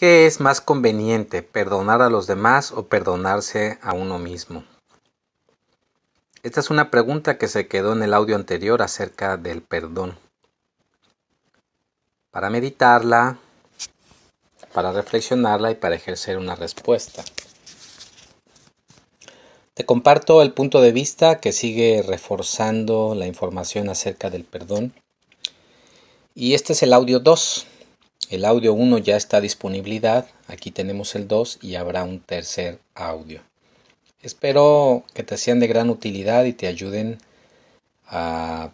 ¿Qué es más conveniente, perdonar a los demás o perdonarse a uno mismo? Esta es una pregunta que se quedó en el audio anterior acerca del perdón. Para meditarla, para reflexionarla y para ejercer una respuesta. Te comparto el punto de vista que sigue reforzando la información acerca del perdón. Y este es el audio 2, el audio 1 ya está a disponibilidad, aquí tenemos el 2 y habrá un tercer audio. Espero que te sean de gran utilidad y te ayuden a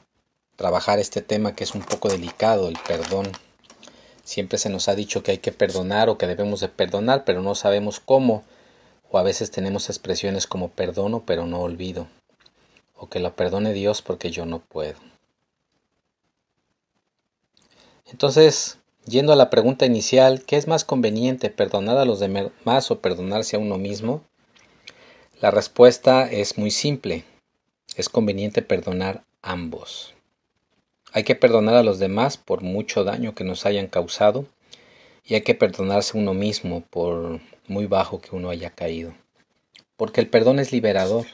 trabajar este tema que es un poco delicado, el perdón. Siempre se nos ha dicho que hay que perdonar o que debemos de perdonar, pero no sabemos cómo. O a veces tenemos expresiones como perdono pero no olvido. O que lo perdone Dios porque yo no puedo. Entonces, Yendo a la pregunta inicial, ¿qué es más conveniente, perdonar a los demás o perdonarse a uno mismo? La respuesta es muy simple. Es conveniente perdonar ambos. Hay que perdonar a los demás por mucho daño que nos hayan causado y hay que perdonarse a uno mismo por muy bajo que uno haya caído. Porque el perdón es liberador.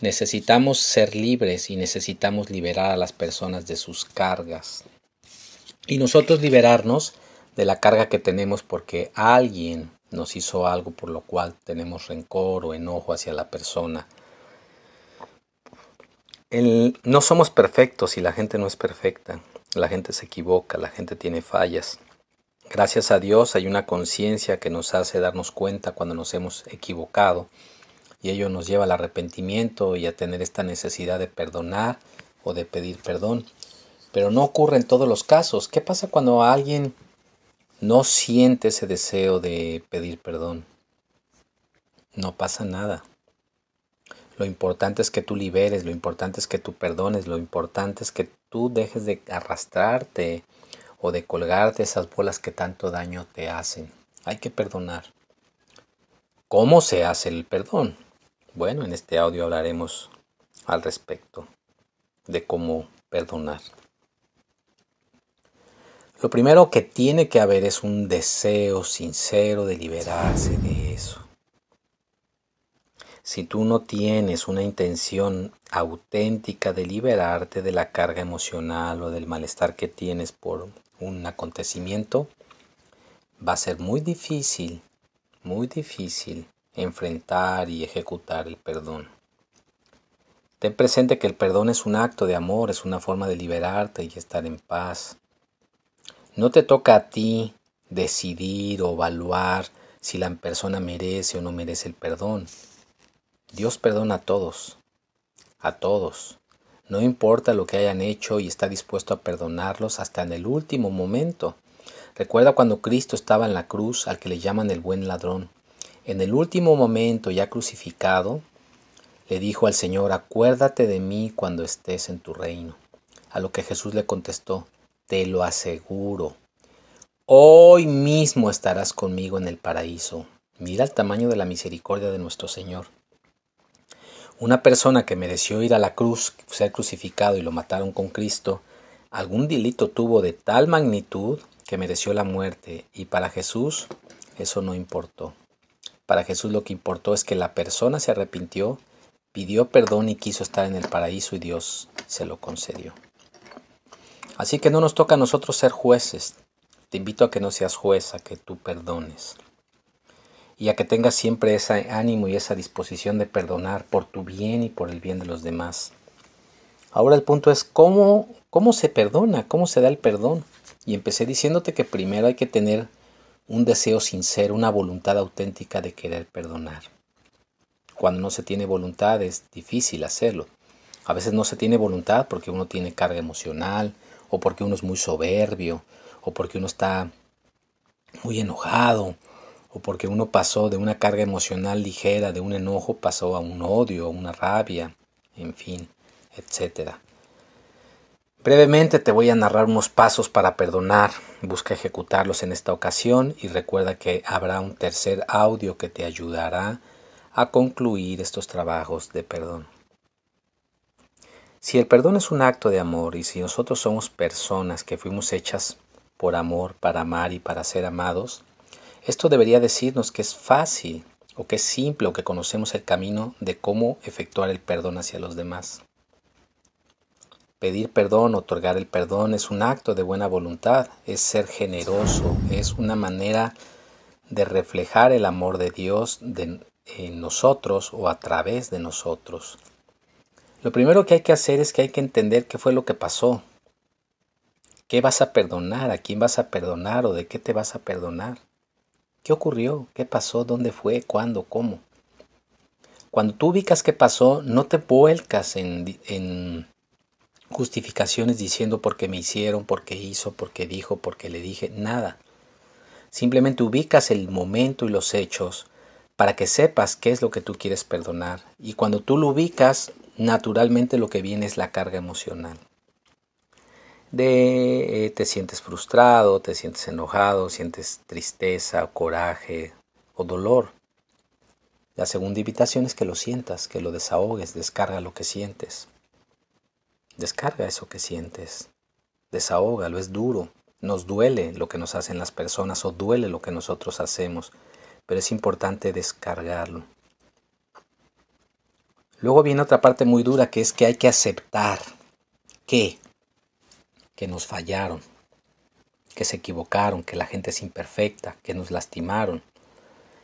Necesitamos ser libres y necesitamos liberar a las personas de sus cargas, y nosotros liberarnos de la carga que tenemos porque alguien nos hizo algo por lo cual tenemos rencor o enojo hacia la persona. no somos perfectos y la gente no es perfecta. La gente se equivoca, la gente tiene fallas. Gracias a Dios hay una conciencia que nos hace darnos cuenta cuando nos hemos equivocado y ello nos lleva al arrepentimiento y a tener esta necesidad de perdonar o de pedir perdón pero no ocurre en todos los casos. ¿Qué pasa cuando alguien no siente ese deseo de pedir perdón? No pasa nada. Lo importante es que tú liberes, lo importante es que tú perdones, lo importante es que tú dejes de arrastrarte o de colgarte esas bolas que tanto daño te hacen. Hay que perdonar. ¿Cómo se hace el perdón? Bueno, en este audio hablaremos al respecto de cómo perdonar. Lo primero que tiene que haber es un deseo sincero de liberarse de eso. Si tú no tienes una intención auténtica de liberarte de la carga emocional o del malestar que tienes por un acontecimiento, va a ser muy difícil, muy difícil enfrentar y ejecutar el perdón. Ten presente que el perdón es un acto de amor, es una forma de liberarte y estar en paz. No te toca a ti decidir o evaluar si la persona merece o no merece el perdón. Dios perdona a todos, a todos. No importa lo que hayan hecho y está dispuesto a perdonarlos hasta en el último momento. Recuerda cuando Cristo estaba en la cruz al que le llaman el buen ladrón. En el último momento ya crucificado, le dijo al Señor, acuérdate de mí cuando estés en tu reino. A lo que Jesús le contestó, te lo aseguro. Hoy mismo estarás conmigo en el paraíso. Mira el tamaño de la misericordia de nuestro Señor. Una persona que mereció ir a la cruz, ser crucificado y lo mataron con Cristo, algún delito tuvo de tal magnitud que mereció la muerte y para Jesús eso no importó. Para Jesús lo que importó es que la persona se arrepintió, pidió perdón y quiso estar en el paraíso y Dios se lo concedió. Así que no nos toca a nosotros ser jueces. Te invito a que no seas juez, a que tú perdones. Y a que tengas siempre ese ánimo y esa disposición de perdonar por tu bien y por el bien de los demás. Ahora el punto es cómo, cómo se perdona, cómo se da el perdón. Y empecé diciéndote que primero hay que tener un deseo sincero, una voluntad auténtica de querer perdonar. Cuando no se tiene voluntad es difícil hacerlo. A veces no se tiene voluntad porque uno tiene carga emocional, o porque uno es muy soberbio, o porque uno está muy enojado, o porque uno pasó de una carga emocional ligera, de un enojo, pasó a un odio, a una rabia, en fin, etc. Brevemente te voy a narrar unos pasos para perdonar. Busca ejecutarlos en esta ocasión y recuerda que habrá un tercer audio que te ayudará a concluir estos trabajos de perdón. Si el perdón es un acto de amor y si nosotros somos personas que fuimos hechas por amor, para amar y para ser amados, esto debería decirnos que es fácil o que es simple o que conocemos el camino de cómo efectuar el perdón hacia los demás. Pedir perdón, otorgar el perdón es un acto de buena voluntad, es ser generoso, es una manera de reflejar el amor de Dios en nosotros o a través de nosotros. Lo primero que hay que hacer es que hay que entender qué fue lo que pasó. ¿Qué vas a perdonar? ¿A quién vas a perdonar? ¿O de qué te vas a perdonar? ¿Qué ocurrió? ¿Qué pasó? ¿Dónde fue? ¿Cuándo? ¿Cómo? Cuando tú ubicas qué pasó, no te vuelcas en, justificaciones diciendo por qué me hicieron, por qué hizo, por qué dijo, por qué le dije, nada. Simplemente ubicas el momento y los hechos para que sepas qué es lo que tú quieres perdonar. Y cuando tú lo ubicas, naturalmente lo que viene es la carga emocional. De eh, te sientes frustrado, te sientes enojado, sientes tristeza, coraje o dolor. La segunda invitación es que lo sientas, que lo desahogues, descarga lo que sientes. Descarga eso que sientes. Desahógalo, es duro. Nos duele lo que nos hacen las personas o duele lo que nosotros hacemos, pero es importante descargarlo. Luego viene otra parte muy dura que es que hay que aceptar que, que nos fallaron, que se equivocaron, que la gente es imperfecta, que nos lastimaron.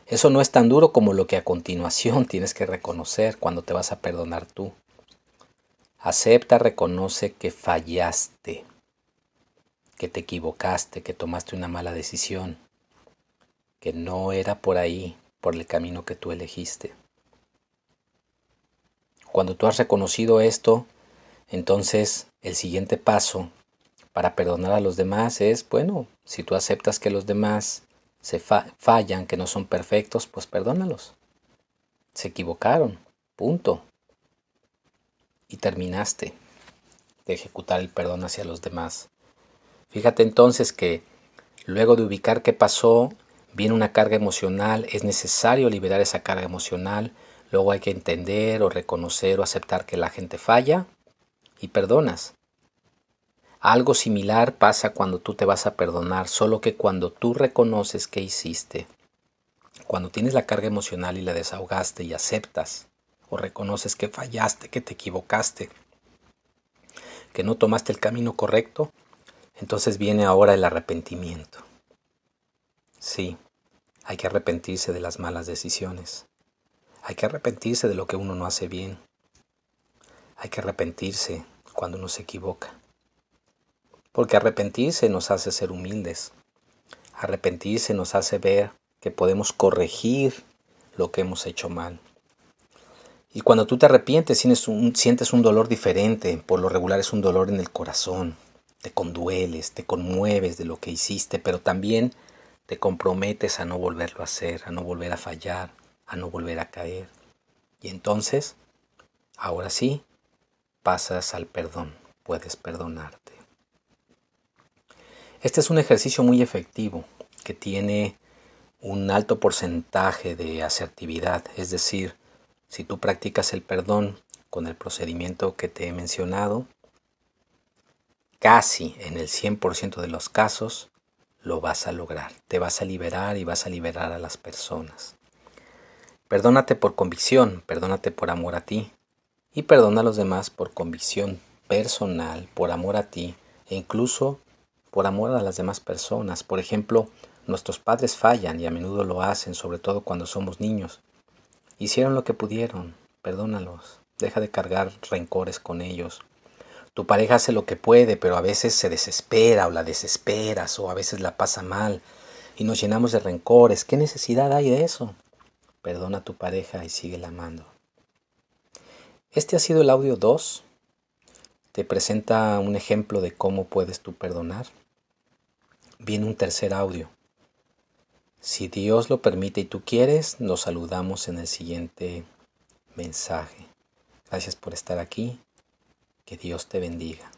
Eso no es tan duro como lo que a continuación tienes que reconocer cuando te vas a perdonar tú. Acepta, reconoce que fallaste, que te equivocaste, que tomaste una mala decisión, que no era por ahí, por el camino que tú elegiste. Cuando tú has reconocido esto, entonces el siguiente paso para perdonar a los demás es, bueno, si tú aceptas que los demás se fallan, que no son perfectos, pues perdónalos. Se equivocaron, punto. Y terminaste de ejecutar el perdón hacia los demás. Fíjate entonces que luego de ubicar qué pasó, viene una carga emocional, es necesario liberar esa carga emocional Luego hay que entender o reconocer o aceptar que la gente falla y perdonas. Algo similar pasa cuando tú te vas a perdonar, solo que cuando tú reconoces que hiciste, cuando tienes la carga emocional y la desahogaste y aceptas o reconoces que fallaste, que te equivocaste, que no tomaste el camino correcto, entonces viene ahora el arrepentimiento. Sí, hay que arrepentirse de las malas decisiones. Hay que arrepentirse de lo que uno no hace bien. Hay que arrepentirse cuando uno se equivoca. Porque arrepentirse nos hace ser humildes. Arrepentirse nos hace ver que podemos corregir lo que hemos hecho mal. Y cuando tú te arrepientes, sientes un, dolor diferente. Por lo regular es un dolor en el corazón. Te condueles, te conmueves de lo que hiciste, pero también te comprometes a no volverlo a hacer, a no volver a fallar, no volver a caer. Y entonces, ahora sí, pasas al perdón, puedes perdonarte. Este es un ejercicio muy efectivo que tiene un alto porcentaje de asertividad, es decir, si tú practicas el perdón con el procedimiento que te he mencionado, casi en el 100% de los casos lo vas a lograr. Te vas a liberar y vas a liberar a las personas. Perdónate por convicción, perdónate por amor a ti. Y perdona a los demás por convicción personal, por amor a ti e incluso por amor a las demás personas. Por ejemplo, nuestros padres fallan y a menudo lo hacen, sobre todo cuando somos niños. Hicieron lo que pudieron, perdónalos, deja de cargar rencores con ellos. Tu pareja hace lo que puede, pero a veces se desespera o la desesperas o a veces la pasa mal y nos llenamos de rencores. ¿Qué necesidad hay de eso? Perdona a tu pareja y sigue amando. Este ha sido el audio 2. Te presenta un ejemplo de cómo puedes tú perdonar. Viene un tercer audio. Si Dios lo permite y tú quieres, nos saludamos en el siguiente mensaje. Gracias por estar aquí. Que Dios te bendiga.